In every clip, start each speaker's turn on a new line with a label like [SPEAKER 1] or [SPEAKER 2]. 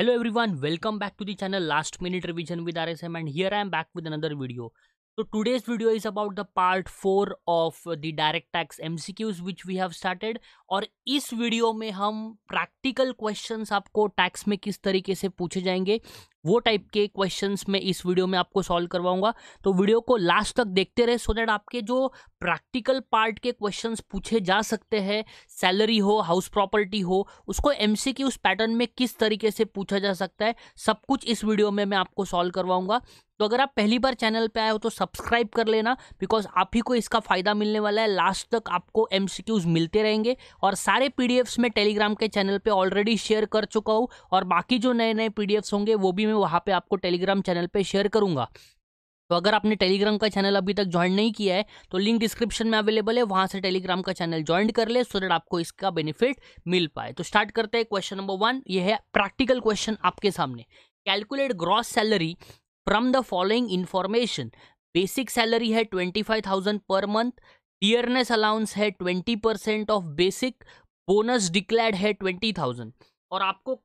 [SPEAKER 1] hello everyone welcome back to the channel last minute revision with R S M and here I am back with another video तो today's video is about the part four of the direct tax MCQs see we have started और इस video में हम practical question आपको tax में किस तरीके से पूछे जाएंगे वो टाइप के क्वेश्चन मैं इस वीडियो में आपको सॉल्व करवाऊंगा तो वीडियो को लास्ट तक देखते रहे सो दैट आपके जो प्रैक्टिकल पार्ट के क्वेश्चन पूछे जा सकते हैं सैलरी हो हाउस प्रॉपर्टी हो उसको एम उस पैटर्न में किस तरीके से पूछा जा सकता है सब कुछ इस वीडियो में मैं आपको सॉल्व करवाऊंगा तो अगर आप पहली बार चैनल पे आए हो तो सब्सक्राइब कर लेना बिकॉज आप ही को इसका फ़ायदा मिलने वाला है लास्ट तक आपको एम मिलते रहेंगे और सारे पी में टेलीग्राम के चैनल पर ऑलरेडी शेयर कर चुका हूँ और बाकी जो नए नए पी होंगे वो भी मैं वहाँ पे आपको टेलीग्राम चैनल पे शेयर करूँगा तो अगर आपने टेलीग्राम का चैनल अभी तक ज्वाइन नहीं किया है तो लिंक डिस्क्रिप्शन में अवेलेबल है वहाँ से टेलीग्राम का चैनल ज्वाइन कर ले सो so दैट आपको इसका बेनिफिट मिल पाए तो स्टार्ट करते हैं क्वेश्चन नंबर वन ये है प्रैक्टिकल क्वेश्चन आपके सामने calculate gross salary from the following information basic salary है twenty five thousand per month dearness allowance है twenty percent of basic bonus declared है ट्वेंटी थाउजेंड और आपको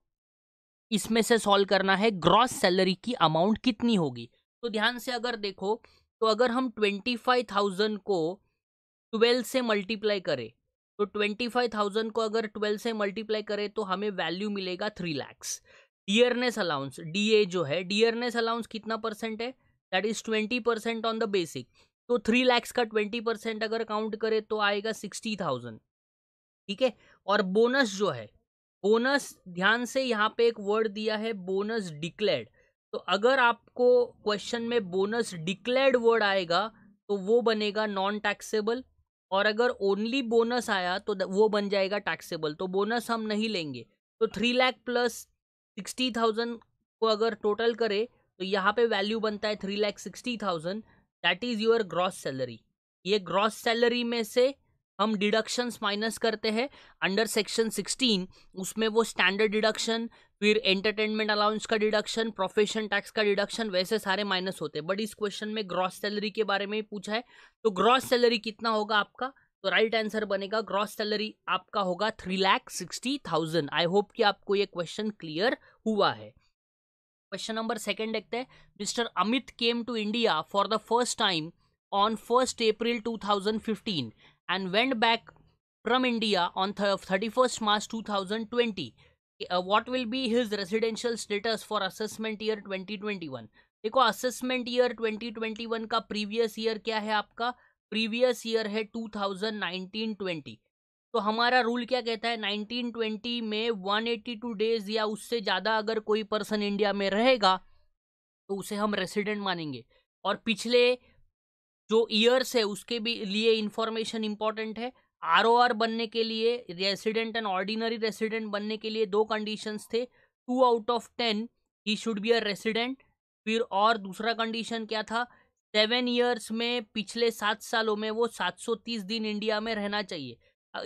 [SPEAKER 1] इसमें से सॉल्व करना है ग्रॉस सैलरी की अमाउंट कितनी होगी तो ध्यान से अगर देखो तो अगर हम ट्वेंटी फाइव थाउजेंड को ट्वेल्व से मल्टीप्लाई करें तो ट्वेंटी फाइव थाउजेंड को अगर ट्वेल्व से मल्टीप्लाई करें तो हमें वैल्यू मिलेगा three lakhs dearness allowance D जो है डियरनेस अलाउंस कितना परसेंट है that is twenty percent on the basic तो थ्री लैक्स का ट्वेंटी परसेंट अगर काउंट करें तो आएगा सिक्सटी थाउजेंड ठीक है और बोनस जो है बोनस ध्यान से यहाँ पे एक वर्ड दिया है बोनस डिक्लेयर्ड तो अगर आपको क्वेश्चन में बोनस डिक्लेयर्ड वर्ड आएगा तो वो बनेगा नॉन टैक्सेबल और अगर ओनली बोनस आया तो वो बन जाएगा टैक्सेबल तो बोनस हम नहीं लेंगे तो three lakh plus sixty thousand को अगर टोटल करें तो यहाँ पे वैल्यू बनता है three lakh sixty thousand that is your gross salary ये ग्रॉस सैलरी में से हम डिडक्शंस माइनस करते हैं अंडर सेक्शन 16 उसमें वो स्टैंडर्ड डिडक्शन फिर एंटरटेनमेंट अलाउंस का डिडक्शन प्रोफेशन टैक्स का डिडक्शन वैसे सारे माइनस होते हैं बट इस क्वेश्चन में ग्रॉस सैलरी के बारे में ही पूछा है तो ग्रॉस सैलरी कितना होगा आपका तो राइट आंसर बनेगा ग्रॉस सैलरी आपका होगा three lakh sixty thousand I hope कि आपको ये क्वेश्चन क्लियर हुआ है क्वेश्चन नंबर सेकेंड देखते हैं Mister Amit came to India for the first time on first April fifteen and went back from India on thirty first March two thousand twenty what will be his residential status for assessment year twenty twenty one देखो assessment year twenty twenty one का previous year क्या है आपका previous year है two thousand nineteen twenty तो हमारा rule क्या कहता है नाइनटीन ट्वेंटी में वन एटी टू डेज या उससे ज़्यादा अगर कोई पर्सन इंडिया में रहेगा तो उसे हम रेसिडेंट मानेंगे और पिछले जो ईयर्स है उसके भी लिए इंफॉर्मेशन इंपॉर्टेंट है आर बनने के लिए रेसिडेंट एंड ऑर्डिनरी रेसिडेंट बनने के लिए दो कंडीशंस थे two out of ten he should be a resident फिर और दूसरा कंडीशन क्या था सेवन ईयर्स में पिछले सात सालों में वो सात सौ तीस दिन इंडिया में रहना चाहिए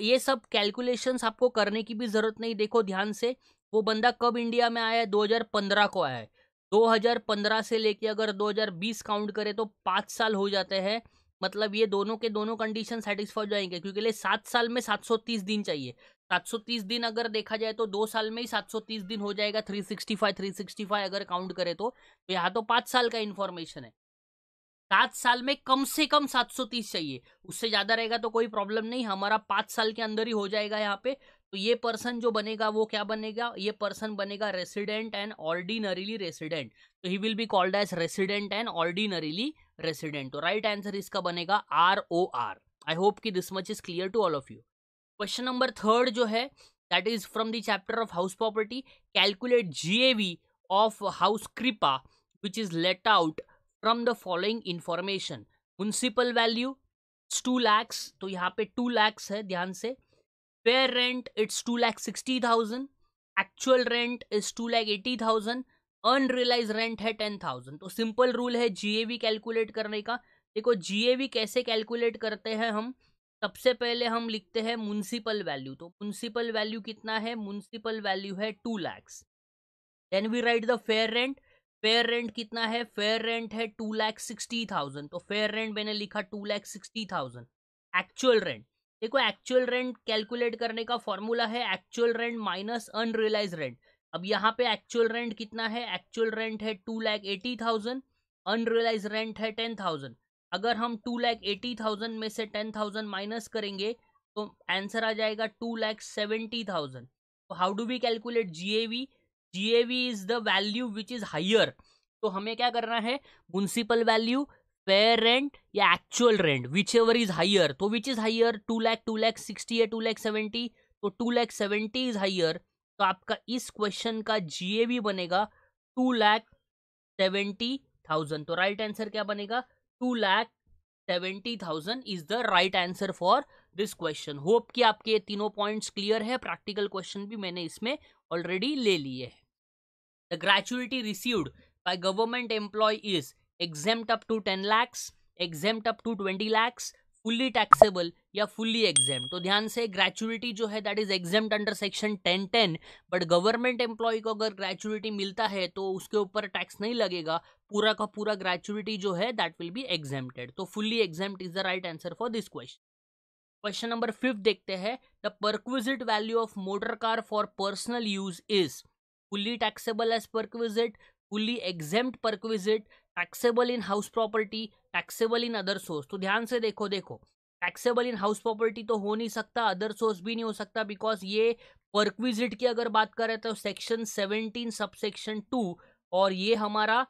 [SPEAKER 1] ये सब कैलकुलेशंस आपको करने की भी ज़रूरत नहीं देखो ध्यान से वो बंदा कब इंडिया में आया है पंद्रह को आया है 2015 से लेके अगर 2020 काउंट करें तो पाँच साल हो जाते हैं मतलब ये दोनों के दोनों कंडीशन सेटिस्फाई हो जाएंगे क्योंकि ले सात साल में 730 दिन चाहिए 730 दिन अगर देखा जाए तो दो साल में ही 730 दिन हो जाएगा 365 365 अगर काउंट करें तो, तो यहाँ तो पाँच साल का इन्फॉर्मेशन है सात साल में कम से कम 730 चाहिए उससे ज़्यादा रहेगा तो कोई प्रॉब्लम नहीं हमारा पाँच साल के अंदर ही हो जाएगा यहाँ पे तो ये पर्सन जो बनेगा वो क्या बनेगा ये पर्सन बनेगा रेसिडेंट एंड ऑर्डिनरीली रेसिडेंट तो he will be called as resident and ordinarily resident तो राइट आंसर इसका बनेगा R O R I hope कि this much is clear to all of you question number third जो है that is from the chapter of house property calculate GAV of house कृपा which is let out from the following information municipal value two lakhs तो यहाँ पे two lakhs है ध्यान से to lakh sixty thousand actual rent is two lakh eighty thousand unrealise rent है ten thousand तो simple rule है जीएवी कैलकुलेट करने का देखो जीएवी कैसे कैलकुलेट करते हैं हम सबसे पहले हम लिखते हैं म्यूनसिपल वैल्यू तो म्यूनसिपल वैल्यू कितना है म्यूनसिपल वैल्यू है two lakhs then we write the fair rent fair rent कितना है फेयर रेंट है टू लैख सिक्सटी थाउजेंड तो फेयर रेंट मैंने लिखा two lakh sixty thousand actual rent देखो एक्चुअल रेंट कैलकुलेट करने का फॉर्मूला है actual rent minus unrealise rent अब यहाँ पे एक्चुअल रेंट कितना है एक्चुअल रेंट है two lakh eighty thousand unrealise rent है टेन थाउजेंड अगर हम टू लैख एटी थाउजेंड में से टेन थाउजेंड माइनस करेंगे तो आंसर आ जाएगा टू लैख सेवेंटी थाउजेंड तो how do we calculate G A V G A V is the value which is higher तो हमें क्या करना है म्यूनसिपल वैल्यू पेयर रेंट या actual rent whichever is higher तो which is higher two lakh two lakh sixty या two lakh seventy तो two lakh seventy is higher तो आपका इस क्वेश्चन का जीए भी बनेगा टू लैख सेवेंटी थाउजेंड तो राइट आंसर क्या बनेगा two lakh seventy thousand is the right answer for this question hope कि आपके तीनों पॉइंट्स क्लियर है प्रैक्टिकल क्वेश्चन भी मैंने इसमें ऑलरेडी ले लिए हैं the gratuity received by government employee is exempt up to ten lakhs exempt up to twenty lakhs fully taxable या फुल्ली एग्जेम तो ध्यान से ग्रेचुइटी जो है that is exempt under section ten ten but government employee को अगर ग्रेचुइटी मिलता है तो उसके ऊपर टैक्स नहीं लगेगा पूरा का पूरा ग्रेचुइटी जो है दैट विल बी एग्जामेड तो fully exempt is the right answer for this question question number fifth देखते हैं the perquisite value of motor car for personal use is fully taxable as perquisite fully exempt perquisite taxable in house property taxable in other source तो ध्यान से देखो देखो taxable in house property तो हो नहीं सकता अदर सोर्स भी नहीं हो सकता बिकॉज ये परक्विजिट की अगर बात करें तो section seventeen sub section two और ये हमारा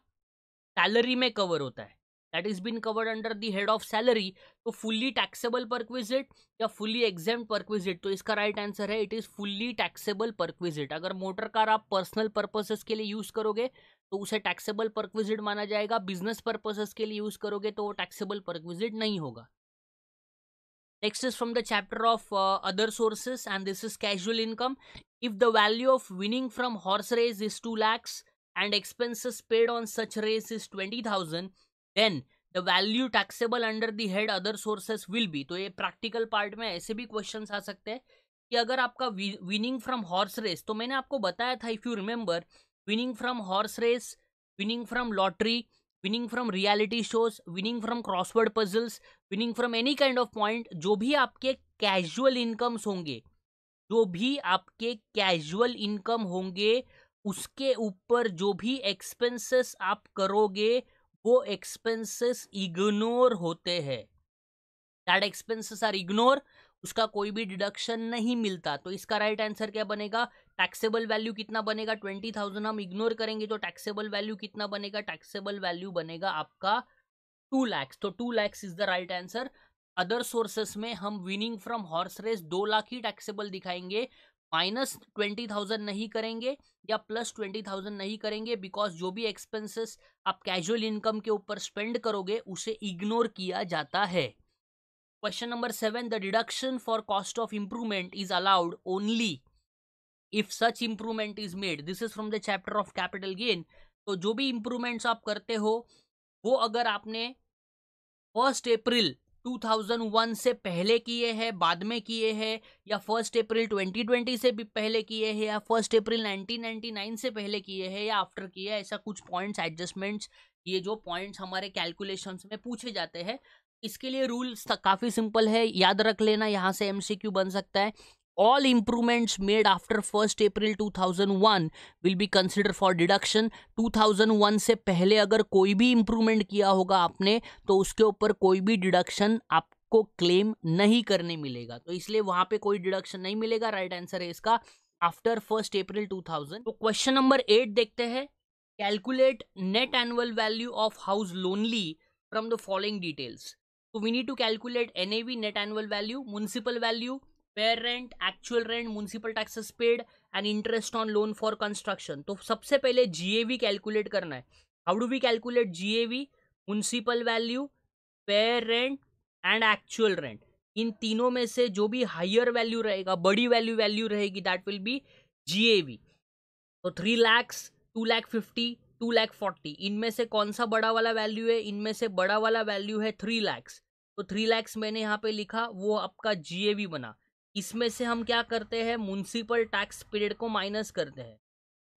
[SPEAKER 1] सैलरी में कवर होता है that is been covered under the head of salary तो फुल्ली टैक्सेबल परक्विजिट या फुल्ली एग्जाम परक्विजिट तो इसका राइट right आंसर है it is fully taxable perquisite अगर मोटर कार आप पर्सनल पर्पसेस के लिए यूज़ करोगे तो उसे टैक्सेबल परक्विजिट माना जाएगा बिजनेस पर्पसेस के लिए यूज करोगे तो वो टैक्सेबल परक्विजिट नहीं होगा next is from the chapter of other sources and this is casual income if the value of winning from horse race is two lakhs and expenses paid on such race is twenty thousand then the value taxable under the head other sources will be तो ये practical part में ऐसे भी question आ सकते हैं कि अगर आपका विनिंग फ्रॉम हॉर्स रेस तो मैंने आपको बताया था if you remember winning from horse race winning from lottery winning from reality shows winning from crossword puzzles winning from any kind of point जो भी आपके कैजुअल इनकम्स होंगे जो भी आपके कैजुअल इनकम होंगे उसके ऊपर जो भी एक्सपेंसेस आप करोगे वो एक्सपेंसेस इग्नोर होते हैं दैट एक्सपेंसेस आर इग्नोर उसका कोई भी डिडक्शन नहीं मिलता तो इसका राइट आंसर क्या बनेगा टैक्सेबल वैल्यू कितना बनेगा ट्वेंटी थाउजेंड हम इग्नोर करेंगे तो टैक्सेबल वैल्यू कितना बनेगा टैक्सेबल वैल्यू बनेगा आपका टू लैक्स तो two lakhs is the right answer other sources में हम विनिंग फ्रॉम हॉर्स रेस दो लाख ही टैक्सेबल दिखाएंगे माइनस ट्वेंटी थाउजेंड नहीं करेंगे या प्लस ट्वेंटी थाउजेंड नहीं करेंगे बिकॉज जो भी एक्सपेंसेस आप कैजुअल इनकम के ऊपर स्पेंड करोगे उसे इग्नोर किया जाता है question number seven the deduction for cost of improvement is allowed only if such improvement is made this is from the chapter of capital gain तो जो भी इंप्रूवमेंट्स आप करते हो वो अगर आपने फर्स्ट अप्रैल 2001 से पहले किए हैं बाद में किए हैं या फर्स्ट अप्रैल 2020 से भी पहले किए हैं या फर्स्ट अप्रैल 1999 से पहले किए हैं या आफ्टर किए ऐसा कुछ पॉइंट्स एडजस्टमेंट्स ये जो पॉइंट्स हमारे कैलकुलेशंस में पूछे जाते हैं इसके लिए रूल काफ़ी सिंपल है याद रख लेना यहाँ से एमसीक्यू बन सकता है all improvements made after first April 2001 will be considered for deduction 2001 से पहले अगर कोई भी इंप्रूवमेंट किया होगा आपने तो उसके ऊपर कोई भी डिडक्शन आपको क्लेम नहीं करने मिलेगा तो इसलिए वहां पे कोई डिडक्शन नहीं मिलेगा right आंसर है इसका आफ्टर फर्स्ट अप्रैल 2000 तो क्वेश्चन नंबर एट देखते हैं calculate net annual value of house lonely from the following details तो we need to calculate an NAV, net annual value, municipal value, fair rent actual rent municipal taxes paid and interest on loan for construction तो सबसे पहले GAV calculate करना है how do we calculate GAV municipal value fair rent and actual rent इन तीनों में से जो भी हायर वैल्यू रहेगा बड़ी वैल्यू वैल्यू रहेगी दैट विल बी जीएवी तो three lakhs two lakh fifty two lakh forty इनमें से कौन सा बड़ा वाला वैल्यू है इनमें से बड़ा वाला वैल्यू है थ्री लैक्स तो थ्री लैक्स मैंने यहाँ पे लिखा वो आपका जीएवी बना इसमें से हम क्या करते हैं म्यूनसिपल टैक्स पेड को माइनस करते हैं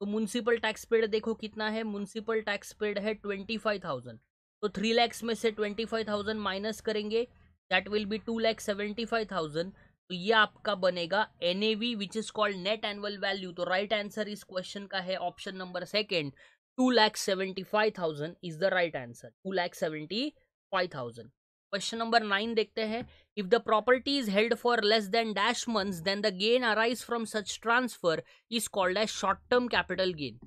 [SPEAKER 1] तो म्यूनसिपल टैक्स पेड देखो कितना है म्यूनसिपल टैक्स पेड है ट्वेंटी फाइव थाउजेंड तो थ्री लैक्स में से ट्वेंटी फाइव थाउजेंड माइनस करेंगे that will be two lakhs seventy five thousand तो ये आपका बनेगा N A V which is called net annual value तो राइट आंसर इस क्वेश्चन का है option number second two lakh seventy five thousand is the right answer two lakh seventy five thousand question number nine देखते हैं if the property is held for less than dash month then the gain arise from such transfer is called as short term capital gain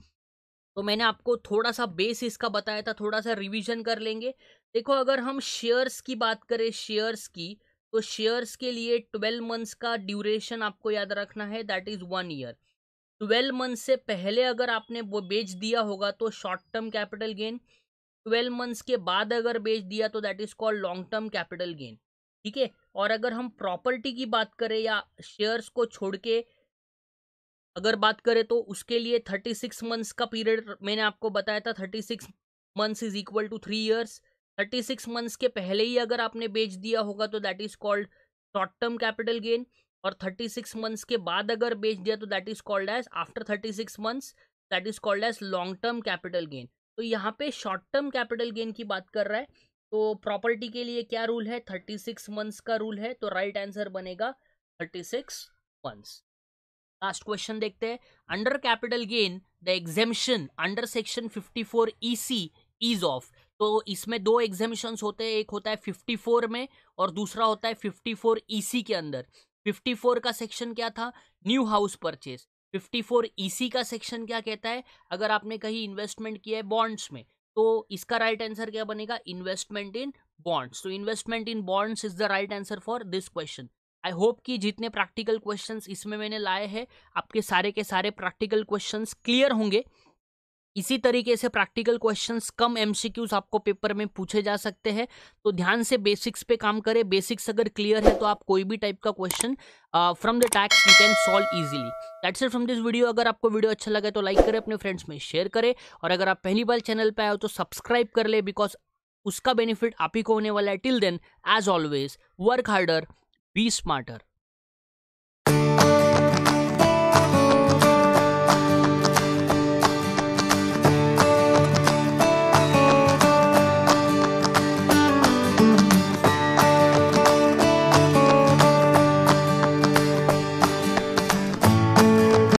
[SPEAKER 1] तो मैंने आपको थोड़ा सा base इसका बताया था थोड़ा सा रिविजन कर लेंगे देखो अगर हम शेयर्स की बात करें शेयर्स की तो शेयर्स के लिए ट्वेल्व मंथ्स का ड्यूरेशन आपको याद रखना है that is one year twelve month से पहले अगर आपने वो बेच दिया होगा तो short term capital gain twelve months के बाद अगर बेच दिया तो that is called long term capital gain ठीक है और अगर हम प्रॉपर्टी की बात करें या शेयर्स को छोड़ के अगर बात करें तो उसके लिए थर्टी सिक्स मंथ्स का पीरियड मैंने आपको बताया था thirty six months is equal to three years thirty six months के पहले ही अगर आपने बेच दिया होगा तो that is called short term capital gain और सिक्स मंथ्स के बाद अगर बेच दिया तो that is called as after six months that is called as long term capital gain तो यहाँ पे शॉर्ट टर्म कैपिटल गेन की बात कर रहा है तो प्रॉपर्टी के लिए क्या रूल है थर्टी सिक्स मंथ्स का रूल है तो राइट right आंसर बनेगा सिक्स मंथ्स लास्ट क्वेश्चन देखते हैं under capital gain the exemption under section fifty four E C is of तो इसमें दो एग्जेम्शन होते हैं एक होता है 54 में और दूसरा होता है 54 ईसी e के अंदर 54 का सेक्शन क्या था new house purchase 54 EC e का सेक्शन क्या कहता है अगर आपने कहीं इन्वेस्टमेंट किया है बॉन्ड्स में तो इसका राइट right आंसर क्या बनेगा इन्वेस्टमेंट इन बॉन्ड्स तो investment in bonds is the right answer for this question I hope कि जितने प्रैक्टिकल क्वेश्चंस इसमें मैंने लाए हैं आपके सारे के सारे प्रैक्टिकल क्वेश्चंस क्लियर होंगे इसी तरीके से प्रैक्टिकल क्वेश्चंस कम एमसीक्यूज आपको पेपर में पूछे जा सकते हैं तो ध्यान से बेसिक्स पे काम करें बेसिक्स अगर क्लियर है तो आप कोई भी टाइप का question from the tax you can solve easily that's it from this video अगर आपको वीडियो अच्छा लगे तो लाइक करें अपने फ्रेंड्स में शेयर करें और अगर आप पहली बार चैनल पर आए हो तो सब्सक्राइब कर ले बिकॉज उसका बेनिफिट आप ही को होने वाला है till then as always work harder be smarter